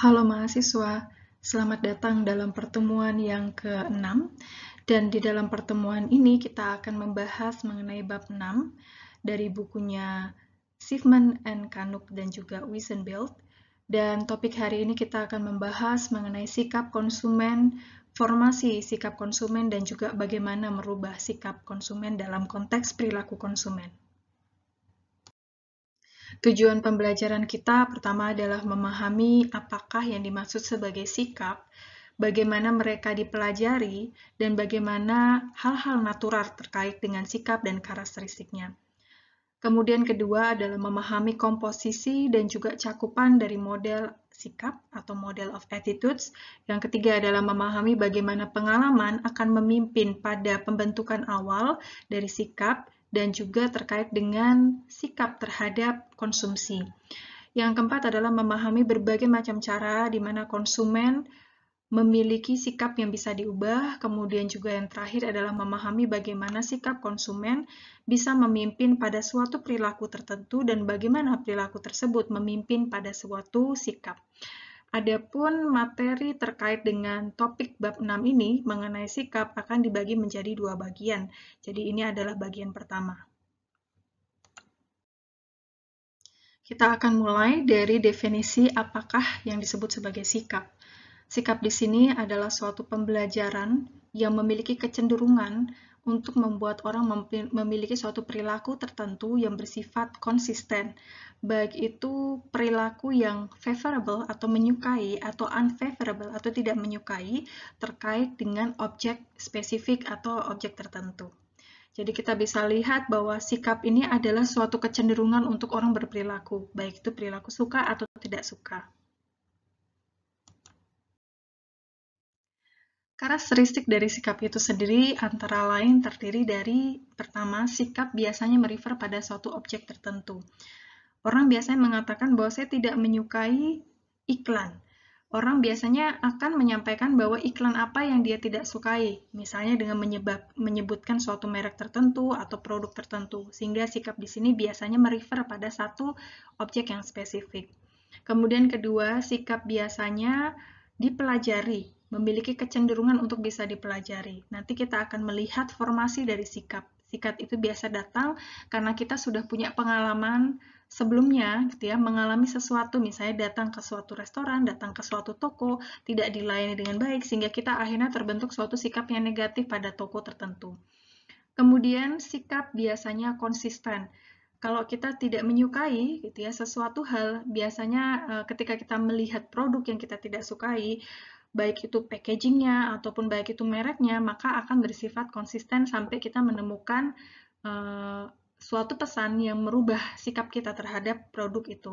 Halo mahasiswa, selamat datang dalam pertemuan yang ke-6 dan di dalam pertemuan ini kita akan membahas mengenai bab 6 dari bukunya Sifman and Kanuk dan juga Wiesenbild dan topik hari ini kita akan membahas mengenai sikap konsumen, formasi sikap konsumen dan juga bagaimana merubah sikap konsumen dalam konteks perilaku konsumen. Tujuan pembelajaran kita pertama adalah memahami apakah yang dimaksud sebagai sikap, bagaimana mereka dipelajari, dan bagaimana hal-hal natural terkait dengan sikap dan karakteristiknya. Kemudian kedua adalah memahami komposisi dan juga cakupan dari model sikap atau model of attitudes. Yang ketiga adalah memahami bagaimana pengalaman akan memimpin pada pembentukan awal dari sikap dan juga terkait dengan sikap terhadap konsumsi. Yang keempat adalah memahami berbagai macam cara di mana konsumen memiliki sikap yang bisa diubah, kemudian juga yang terakhir adalah memahami bagaimana sikap konsumen bisa memimpin pada suatu perilaku tertentu dan bagaimana perilaku tersebut memimpin pada suatu sikap. Adapun materi terkait dengan topik bab 6 ini mengenai sikap akan dibagi menjadi dua bagian. Jadi ini adalah bagian pertama. Kita akan mulai dari definisi apakah yang disebut sebagai sikap. Sikap di sini adalah suatu pembelajaran yang memiliki kecenderungan untuk membuat orang memiliki suatu perilaku tertentu yang bersifat konsisten, baik itu perilaku yang favorable atau menyukai atau unfavorable atau tidak menyukai terkait dengan objek spesifik atau objek tertentu. Jadi kita bisa lihat bahwa sikap ini adalah suatu kecenderungan untuk orang berperilaku, baik itu perilaku suka atau tidak suka. Karakteristik dari sikap itu sendiri antara lain terdiri dari pertama, sikap biasanya merefer pada suatu objek tertentu. Orang biasanya mengatakan bahwa saya tidak menyukai iklan. Orang biasanya akan menyampaikan bahwa iklan apa yang dia tidak sukai, misalnya dengan menyebab, menyebutkan suatu merek tertentu atau produk tertentu, sehingga sikap di sini biasanya merefer pada satu objek yang spesifik. Kemudian kedua, sikap biasanya dipelajari memiliki kecenderungan untuk bisa dipelajari. Nanti kita akan melihat formasi dari sikap. Sikap itu biasa datang karena kita sudah punya pengalaman sebelumnya gitu ya mengalami sesuatu misalnya datang ke suatu restoran, datang ke suatu toko tidak dilayani dengan baik sehingga kita akhirnya terbentuk suatu sikap yang negatif pada toko tertentu. Kemudian sikap biasanya konsisten. Kalau kita tidak menyukai gitu ya sesuatu hal, biasanya eh, ketika kita melihat produk yang kita tidak sukai, baik itu packagingnya ataupun baik itu mereknya, maka akan bersifat konsisten sampai kita menemukan uh, suatu pesan yang merubah sikap kita terhadap produk itu.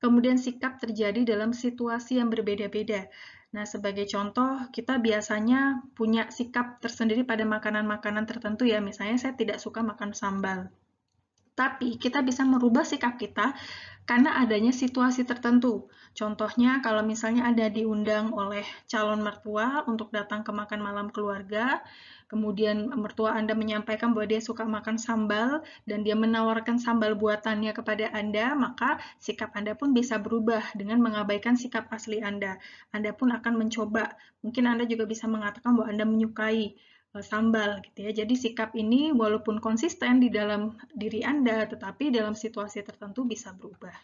Kemudian sikap terjadi dalam situasi yang berbeda-beda. Nah, sebagai contoh, kita biasanya punya sikap tersendiri pada makanan-makanan tertentu ya. Misalnya saya tidak suka makan sambal tapi kita bisa merubah sikap kita karena adanya situasi tertentu. Contohnya kalau misalnya ada diundang oleh calon mertua untuk datang ke makan malam keluarga, kemudian mertua Anda menyampaikan bahwa dia suka makan sambal dan dia menawarkan sambal buatannya kepada Anda, maka sikap Anda pun bisa berubah dengan mengabaikan sikap asli Anda. Anda pun akan mencoba. Mungkin Anda juga bisa mengatakan bahwa Anda menyukai Eh, sambal gitu ya. Jadi sikap ini walaupun konsisten di dalam diri Anda, tetapi dalam situasi tertentu bisa berubah.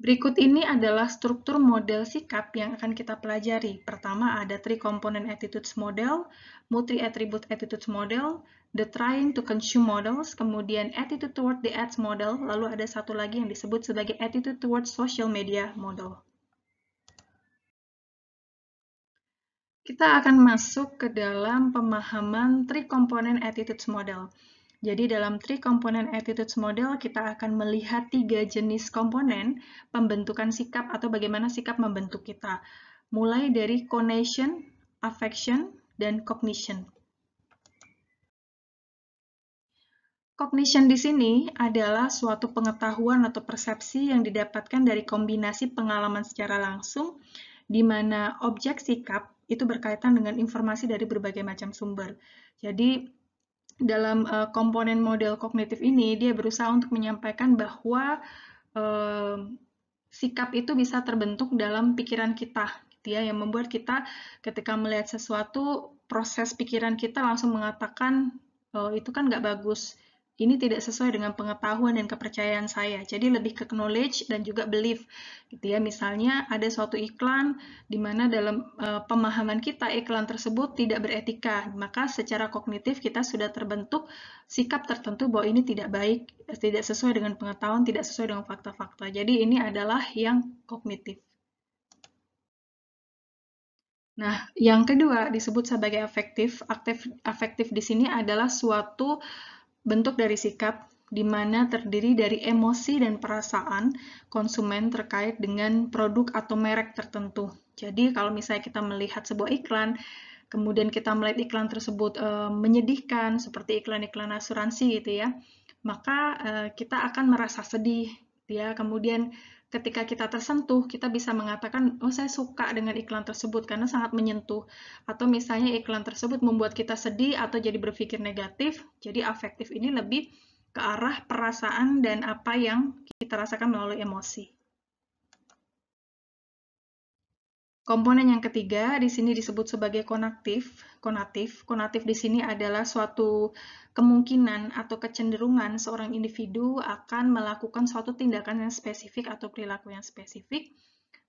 Berikut ini adalah struktur model sikap yang akan kita pelajari. Pertama ada three component attitudes model, multi attribute attitudes model, the trying to consume models, kemudian attitude toward the ads model, lalu ada satu lagi yang disebut sebagai attitude toward social media model. Kita akan masuk ke dalam pemahaman three component attitudes model. Jadi dalam three component attitudes model kita akan melihat tiga jenis komponen pembentukan sikap atau bagaimana sikap membentuk kita. Mulai dari connection, affection, dan cognition. Cognition di sini adalah suatu pengetahuan atau persepsi yang didapatkan dari kombinasi pengalaman secara langsung, di mana objek sikap itu berkaitan dengan informasi dari berbagai macam sumber. Jadi dalam uh, komponen model kognitif ini dia berusaha untuk menyampaikan bahwa uh, sikap itu bisa terbentuk dalam pikiran kita, gitu ya, yang membuat kita ketika melihat sesuatu proses pikiran kita langsung mengatakan oh, itu kan nggak bagus ini tidak sesuai dengan pengetahuan dan kepercayaan saya. Jadi lebih ke knowledge dan juga belief. Gitu ya. Misalnya ada suatu iklan di mana dalam e, pemahaman kita iklan tersebut tidak beretika, maka secara kognitif kita sudah terbentuk sikap tertentu bahwa ini tidak baik, tidak sesuai dengan pengetahuan, tidak sesuai dengan fakta-fakta. Jadi ini adalah yang kognitif. Nah, yang kedua disebut sebagai efektif. Aktif afektif di sini adalah suatu bentuk dari sikap di mana terdiri dari emosi dan perasaan konsumen terkait dengan produk atau merek tertentu. Jadi kalau misalnya kita melihat sebuah iklan, kemudian kita melihat iklan tersebut e, menyedihkan seperti iklan-iklan asuransi gitu ya, maka e, kita akan merasa sedih. Ya, kemudian ketika kita tersentuh, kita bisa mengatakan, oh saya suka dengan iklan tersebut karena sangat menyentuh. Atau misalnya iklan tersebut membuat kita sedih atau jadi berpikir negatif, jadi afektif ini lebih ke arah perasaan dan apa yang kita rasakan melalui emosi. Komponen yang ketiga di sini disebut sebagai konaktif. Konatif, konatif di sini adalah suatu kemungkinan atau kecenderungan seorang individu akan melakukan suatu tindakan yang spesifik atau perilaku yang spesifik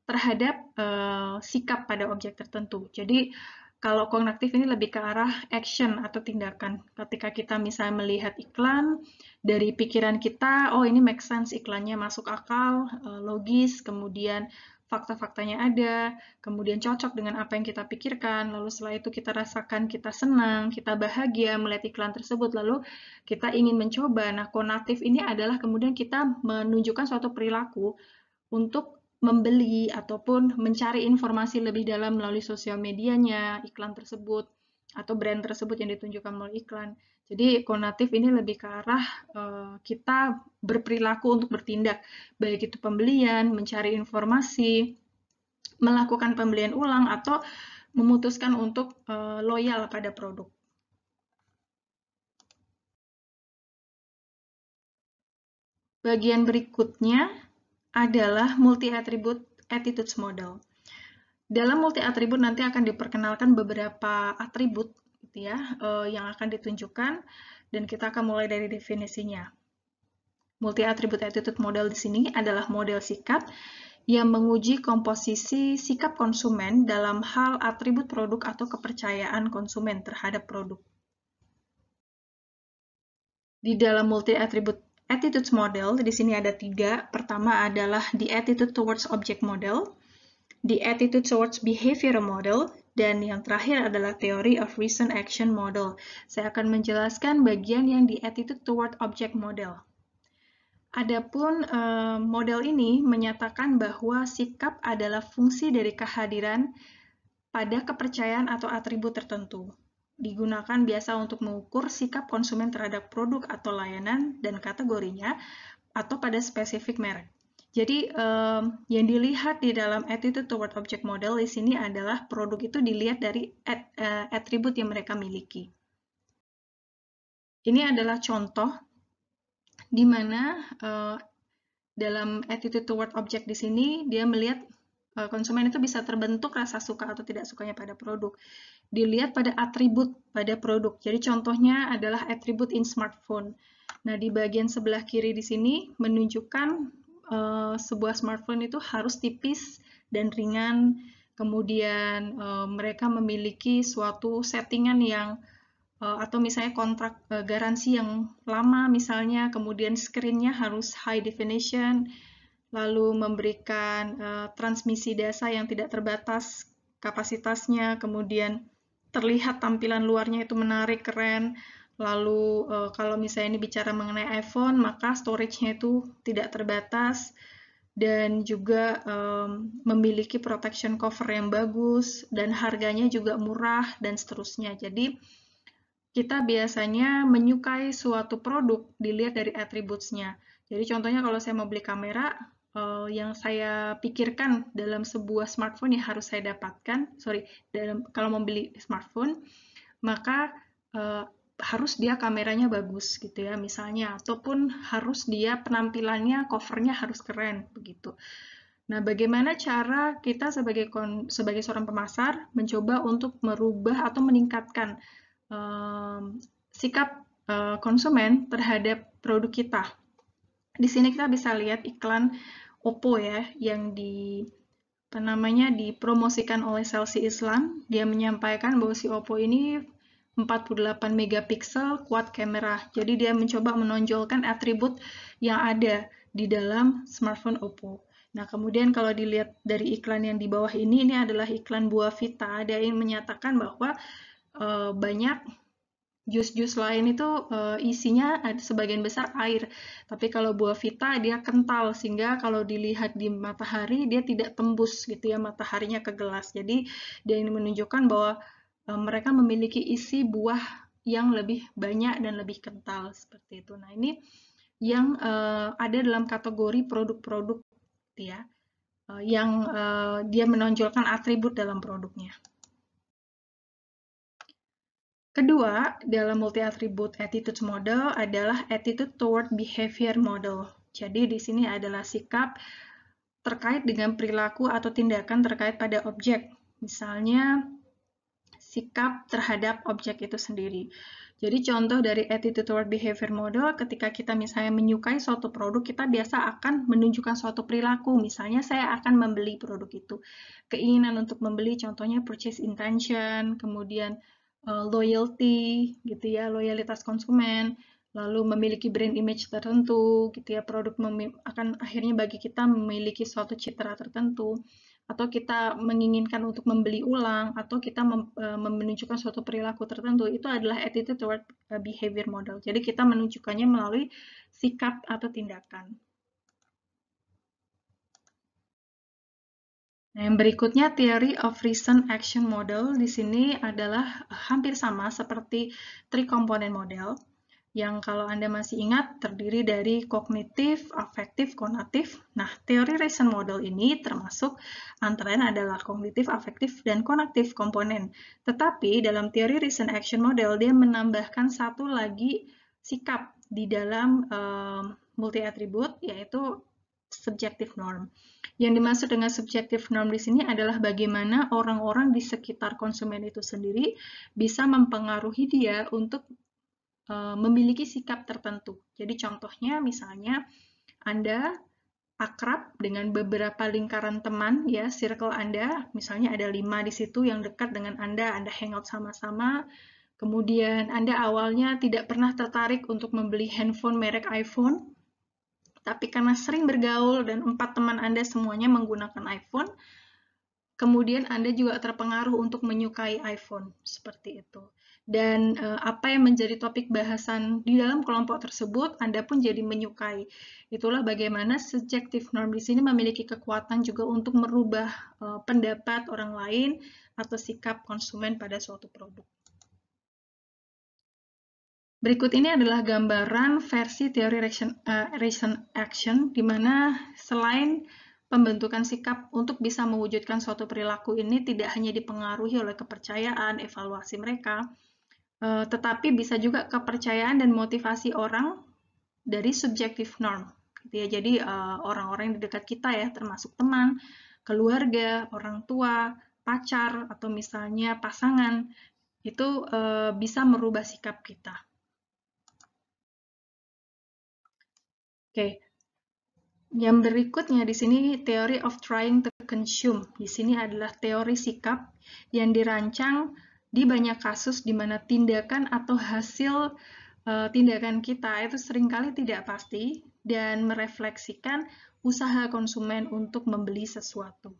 terhadap uh, sikap pada objek tertentu. Jadi kalau kognitif ini lebih ke arah action atau tindakan. Ketika kita misalnya melihat iklan, dari pikiran kita, oh ini make sense iklannya masuk akal, eh, logis, kemudian fakta-faktanya ada, kemudian cocok dengan apa yang kita pikirkan, lalu setelah itu kita rasakan kita senang, kita bahagia melihat iklan tersebut, lalu kita ingin mencoba. Nah, konatif ini adalah kemudian kita menunjukkan suatu perilaku untuk membeli ataupun mencari informasi lebih dalam melalui sosial medianya, iklan tersebut, atau brand tersebut yang ditunjukkan melalui iklan. Jadi konatif ini lebih ke arah uh, kita berperilaku untuk bertindak, baik itu pembelian, mencari informasi, melakukan pembelian ulang, atau memutuskan untuk uh, loyal pada produk. Bagian berikutnya adalah multi-attribute attitudes model. Dalam multi-attribute nanti akan diperkenalkan beberapa atribut ya eh, yang akan ditunjukkan dan kita akan mulai dari definisinya. Multi attribute attitude model di sini adalah model sikap yang menguji komposisi sikap konsumen dalam hal atribut produk atau kepercayaan konsumen terhadap produk. Di dalam multi attribute Attitude model, di sini ada tiga. Pertama adalah the attitude towards object model, the attitude towards behavior model, dan yang terakhir adalah Theory of Recent Action Model. Saya akan menjelaskan bagian yang di Attitude Toward Object Model. Adapun eh, model ini menyatakan bahwa sikap adalah fungsi dari kehadiran pada kepercayaan atau atribut tertentu. Digunakan biasa untuk mengukur sikap konsumen terhadap produk atau layanan dan kategorinya, atau pada spesifik merek. Jadi um, yang dilihat di dalam attitude toward object model di sini adalah produk itu dilihat dari at, uh, eh, atribut yang mereka miliki. Ini adalah contoh di mana uh, dalam attitude toward object di sini dia melihat uh, konsumen itu bisa terbentuk rasa suka atau tidak sukanya pada produk. Dilihat pada atribut pada produk. Jadi contohnya adalah atribut in smartphone. Nah, di bagian sebelah kiri di sini menunjukkan uh, sebuah smartphone itu harus tipis dan ringan, kemudian uh, mereka memiliki suatu settingan yang uh, atau misalnya kontrak uh, garansi yang lama misalnya, kemudian screennya harus high definition, lalu memberikan uh, transmisi desa yang tidak terbatas kapasitasnya, kemudian terlihat tampilan luarnya itu menarik, keren, Lalu eh, kalau misalnya ini bicara mengenai iPhone, maka storage-nya itu tidak terbatas dan juga um, memiliki protection cover yang bagus dan harganya juga murah dan seterusnya. Jadi kita biasanya menyukai suatu produk dilihat dari attributes-nya. Jadi contohnya kalau saya mau beli kamera, uh, yang saya pikirkan dalam sebuah smartphone yang harus saya dapatkan, sorry, dalam kalau membeli smartphone, maka uh, harus dia kameranya bagus gitu ya misalnya ataupun harus dia penampilannya covernya harus keren begitu. Nah, bagaimana cara kita sebagai kon, sebagai seorang pemasar mencoba untuk merubah atau meningkatkan um, sikap uh, konsumen terhadap produk kita? Di sini kita bisa lihat iklan Oppo ya yang di apa namanya dipromosikan oleh Selsi Islam. Dia menyampaikan bahwa si Oppo ini 48 megapiksel quad kamera, Jadi dia mencoba menonjolkan atribut yang ada di dalam smartphone Oppo. Nah, kemudian kalau dilihat dari iklan yang di bawah ini, ini adalah iklan buah Vita. Dia ingin menyatakan bahwa e, banyak jus-jus lain itu e, isinya ada sebagian besar air. Tapi kalau buah Vita dia kental sehingga kalau dilihat di matahari dia tidak tembus gitu ya mataharinya ke gelas. Jadi dia ingin menunjukkan bahwa Eh, mereka memiliki isi buah yang lebih banyak dan lebih kental seperti itu. Nah, ini yang uh, ada dalam kategori produk-produk ya uh, yang uh, dia menonjolkan atribut dalam produknya. Kedua, dalam multi attribute attitude model adalah attitude toward behavior model. Jadi di sini adalah sikap terkait dengan perilaku atau tindakan terkait pada objek. Misalnya sikap terhadap objek itu sendiri. Jadi contoh dari attitude toward behavior model, ketika kita misalnya menyukai suatu produk, kita biasa akan menunjukkan suatu perilaku. Misalnya saya akan membeli produk itu. Keinginan untuk membeli contohnya purchase intention, kemudian eh, loyalty gitu ya, loyalitas konsumen, lalu memiliki brand image tertentu gitu ya, produk akan akhirnya bagi kita memiliki suatu citra tertentu atau kita menginginkan untuk membeli ulang atau kita mem, e, menunjukkan suatu perilaku tertentu itu adalah attitude toward e, behavior model. Jadi kita menunjukkannya melalui sikap atau tindakan. Nah, yang berikutnya theory of reason action model di sini adalah hampir sama seperti three component model yang kalau Anda masih ingat terdiri dari kognitif, afektif, konatif. Nah, teori reason model ini termasuk antara lain adalah kognitif, afektif, dan konatif komponen. Tetapi dalam teori reason action model, dia menambahkan satu lagi sikap di dalam um, multi atribut yaitu subjective norm. Yang dimaksud dengan subjective norm di sini adalah bagaimana orang-orang di sekitar konsumen itu sendiri bisa mempengaruhi dia untuk Eh, memiliki sikap tertentu. Jadi contohnya misalnya Anda akrab dengan beberapa lingkaran teman ya, circle Anda, misalnya ada lima di situ yang dekat dengan Anda, Anda hangout sama-sama, kemudian Anda awalnya tidak pernah tertarik untuk membeli handphone merek iPhone, tapi karena sering bergaul dan empat teman Anda semuanya menggunakan iPhone, kemudian Anda juga terpengaruh untuk menyukai iPhone, seperti itu dan uh, apa yang menjadi topik bahasan di dalam kelompok tersebut Anda pun jadi menyukai. Itulah bagaimana subjective norm di sini memiliki kekuatan juga untuk merubah uh, pendapat orang lain atau sikap konsumen pada suatu produk. Berikut ini adalah gambaran versi teori reaction, uh, reason action, di mana selain pembentukan sikap untuk bisa mewujudkan suatu perilaku ini tidak hanya dipengaruhi oleh kepercayaan, evaluasi mereka, Eh, tetapi bisa juga kepercayaan dan motivasi orang dari subjektif norm. Gitu ya. Jadi eh, orang-orang yang di dekat kita ya, termasuk teman, keluarga, orang tua, pacar, atau misalnya pasangan, itu eh, bisa merubah sikap kita. Oke, okay. yang berikutnya di sini teori of trying to consume. Di sini adalah teori sikap yang dirancang di banyak kasus di mana tindakan atau hasil uh, tindakan kita itu seringkali tidak pasti dan merefleksikan usaha konsumen untuk membeli sesuatu.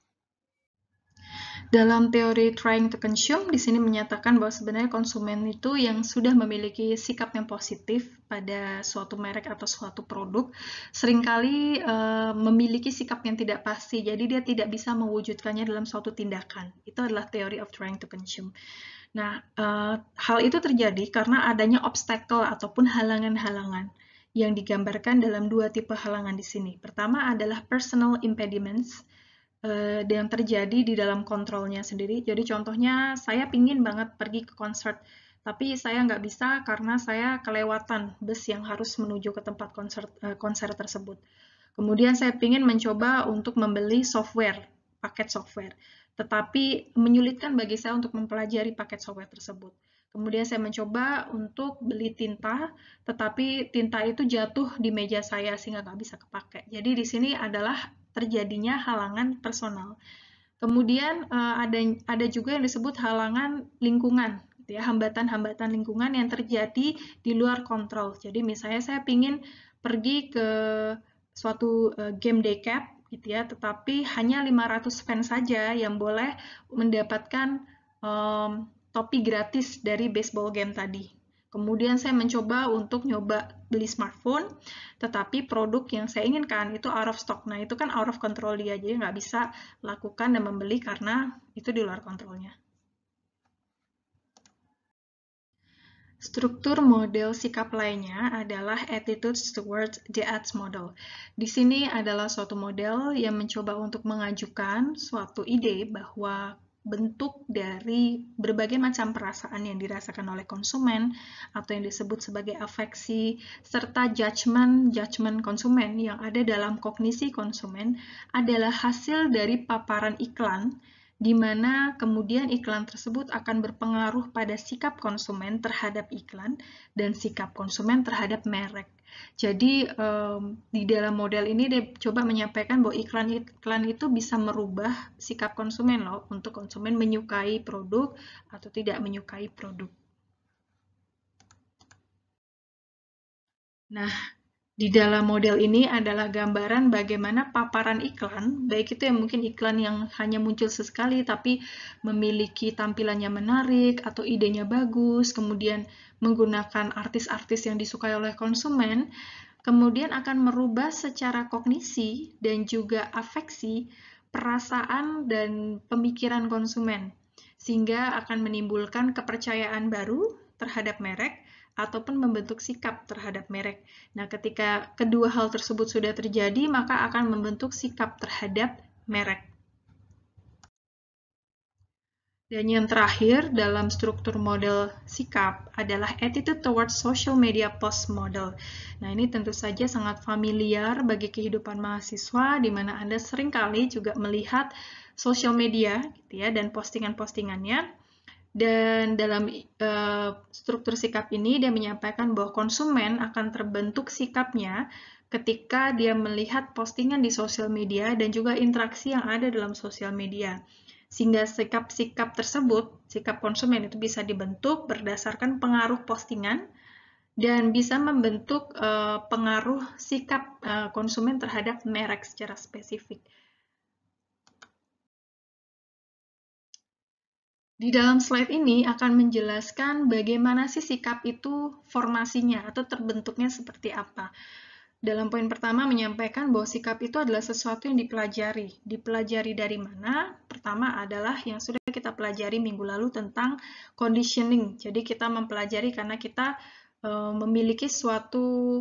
Dalam teori trying to consume, di sini menyatakan bahwa sebenarnya konsumen itu yang sudah memiliki sikap yang positif pada suatu merek atau suatu produk, seringkali e, memiliki sikap yang tidak pasti, jadi dia tidak bisa mewujudkannya dalam suatu tindakan. Itu adalah teori of trying to consume. Nah, uh, hal itu terjadi karena adanya obstacle ataupun halangan-halangan yang digambarkan dalam dua tipe halangan di sini. Pertama adalah personal impediments uh, yang terjadi di dalam kontrolnya sendiri. Jadi contohnya saya pingin banget pergi ke konser, tapi saya nggak bisa karena saya kelewatan bus yang harus menuju ke tempat konser, uh, eh, konser tersebut. Kemudian saya ingin mencoba untuk membeli software paket software, tetapi menyulitkan bagi saya untuk mempelajari paket software tersebut. Kemudian saya mencoba untuk beli tinta, tetapi tinta itu jatuh di meja saya sehingga nggak bisa kepake. Jadi di sini adalah terjadinya halangan personal. Kemudian eh, ada ada juga yang disebut halangan lingkungan, gitu ya, hambatan-hambatan lingkungan yang terjadi di luar kontrol. Jadi misalnya saya ingin pergi ke suatu eh, game day cap, gitu ya tetapi hanya 500 fans saja yang boleh mendapatkan um, topi gratis dari baseball game tadi kemudian saya mencoba untuk nyoba beli smartphone tetapi produk yang saya inginkan itu out of stock nah itu kan out of control dia jadi nggak bisa lakukan dan membeli karena itu di luar kontrolnya Struktur model sikap lainnya adalah Attitudes Towards the Arts Model. Di sini adalah suatu model yang mencoba untuk mengajukan suatu ide bahwa bentuk dari berbagai macam perasaan yang dirasakan oleh konsumen atau yang disebut sebagai afeksi serta judgment judgment konsumen yang ada dalam kognisi konsumen adalah hasil dari paparan iklan di mana kemudian iklan tersebut akan berpengaruh pada sikap konsumen terhadap iklan dan sikap konsumen terhadap merek. Jadi um, di dalam model ini dia coba menyampaikan bahwa iklan-iklan itu bisa merubah sikap konsumen loh untuk konsumen menyukai produk atau tidak menyukai produk. Nah, di dalam model ini adalah gambaran bagaimana paparan iklan, baik itu yang mungkin iklan yang hanya muncul sesekali tapi memiliki tampilannya menarik atau idenya bagus, kemudian menggunakan artis-artis yang disukai oleh konsumen, kemudian akan merubah secara kognisi dan juga afeksi perasaan dan pemikiran konsumen, sehingga akan menimbulkan kepercayaan baru terhadap merek ataupun membentuk sikap terhadap merek. Nah, ketika kedua hal tersebut sudah terjadi, maka akan membentuk sikap terhadap merek. Dan yang terakhir dalam struktur model sikap adalah attitude towards social media post model. Nah ini tentu saja sangat familiar bagi kehidupan mahasiswa di mana Anda seringkali juga melihat social media gitu ya, dan postingan-postingannya dan dalam e, struktur sikap ini dia menyampaikan bahwa konsumen akan terbentuk sikapnya ketika dia melihat postingan di sosial media dan juga interaksi yang ada dalam sosial media. Sehingga sikap-sikap tersebut, sikap konsumen itu bisa dibentuk berdasarkan pengaruh postingan dan bisa membentuk e, pengaruh sikap e, konsumen terhadap merek secara spesifik. Di dalam slide ini akan menjelaskan bagaimana sih sikap itu formasinya atau terbentuknya seperti apa. Dalam poin pertama menyampaikan bahwa sikap itu adalah sesuatu yang dipelajari. Dipelajari dari mana? Pertama adalah yang sudah kita pelajari minggu lalu tentang conditioning. Jadi kita mempelajari karena kita memiliki suatu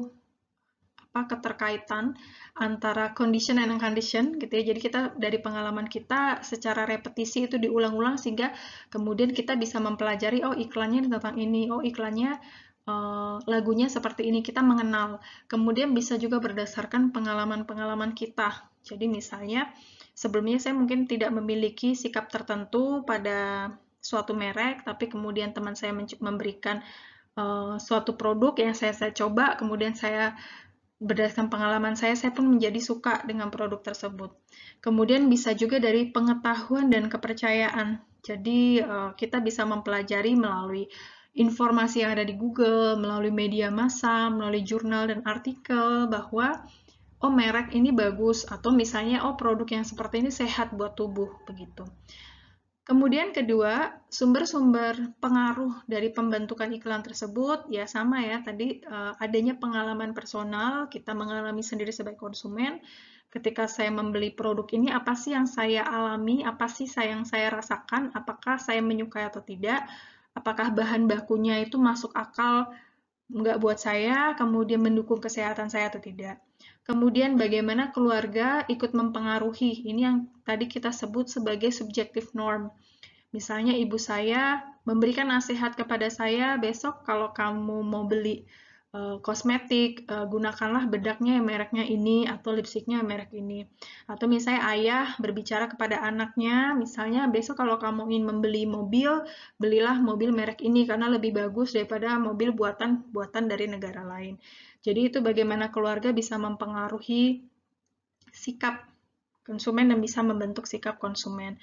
apa keterkaitan antara condition and condition gitu ya. Jadi kita dari pengalaman kita secara repetisi itu diulang-ulang sehingga kemudian kita bisa mempelajari oh iklannya tentang ini, oh iklannya eh, lagunya seperti ini kita mengenal. Kemudian bisa juga berdasarkan pengalaman-pengalaman kita. Jadi misalnya sebelumnya saya mungkin tidak memiliki sikap tertentu pada suatu merek, tapi kemudian teman saya memberikan uh, suatu produk yang saya saya coba, kemudian saya berdasarkan pengalaman saya, saya pun menjadi suka dengan produk tersebut. Kemudian bisa juga dari pengetahuan dan kepercayaan. Jadi eh, kita bisa mempelajari melalui informasi yang ada di Google, melalui media massa, melalui jurnal dan artikel bahwa oh merek ini bagus atau misalnya oh produk yang seperti ini sehat buat tubuh begitu. Kemudian kedua, sumber-sumber pengaruh dari pembentukan iklan tersebut, ya sama ya, tadi eh, adanya pengalaman personal, kita mengalami sendiri sebagai konsumen, ketika saya membeli produk ini, apa sih yang saya alami, apa sih yang saya rasakan, apakah saya menyukai atau tidak, apakah bahan bakunya itu masuk akal nggak buat saya, kemudian mendukung kesehatan saya atau tidak. Kemudian bagaimana keluarga ikut mempengaruhi. Ini yang tadi kita sebut sebagai subjective norm. Misalnya ibu saya memberikan nasihat kepada saya, besok kalau kamu mau beli eh, kosmetik, uh, gunakanlah bedaknya yang mereknya ini atau lipstiknya merek ini. Atau misalnya ayah berbicara kepada anaknya, misalnya besok kalau kamu ingin membeli mobil, belilah mobil merek ini karena lebih bagus daripada mobil buatan-buatan dari negara lain. Jadi itu bagaimana keluarga bisa mempengaruhi sikap konsumen dan bisa membentuk sikap konsumen.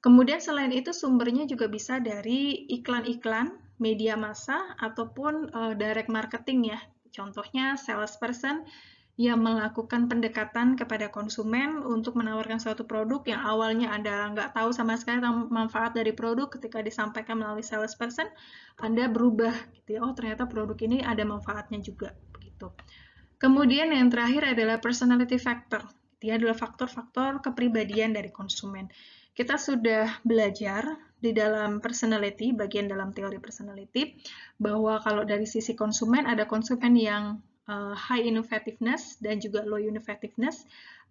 Kemudian selain itu sumbernya juga bisa dari iklan-iklan, media massa ataupun uh, direct marketing ya. Contohnya salesperson yang melakukan pendekatan kepada konsumen untuk menawarkan suatu produk yang awalnya Anda nggak tahu sama sekali manfaat dari produk ketika disampaikan melalui salesperson, Anda berubah gitu ya, oh ternyata produk ini ada manfaatnya juga gitu. Kemudian yang terakhir adalah personality factor. Dia adalah faktor-faktor kepribadian dari konsumen. Kita sudah belajar di dalam personality, bagian dalam teori personality, bahwa kalau dari sisi konsumen ada konsumen yang uh, high innovativeness dan juga low innovativeness,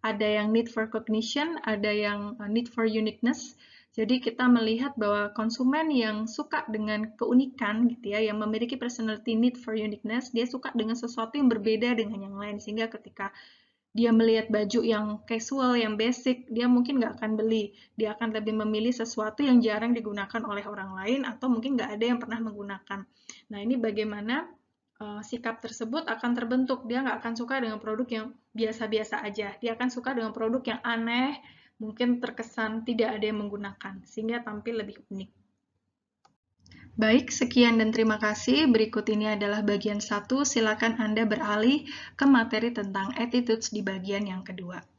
ada yang need for cognition, ada yang eh, need for uniqueness, jadi kita melihat bahwa konsumen yang suka dengan keunikan gitu ya, yang memiliki personality need for uniqueness, dia suka dengan sesuatu yang berbeda dengan yang lain sehingga ketika dia melihat baju yang casual, yang basic, dia mungkin nggak akan beli. Dia akan lebih memilih sesuatu yang jarang digunakan oleh orang lain atau mungkin nggak ada yang pernah menggunakan. Nah ini bagaimana eh, sikap tersebut akan terbentuk. Dia nggak akan suka dengan produk yang biasa-biasa aja. Dia akan suka dengan produk yang aneh, mungkin terkesan tidak ada yang menggunakan, sehingga tampil lebih unik. Baik, sekian dan terima kasih. Berikut ini adalah bagian satu. Silakan Anda beralih ke materi tentang attitudes di bagian yang kedua.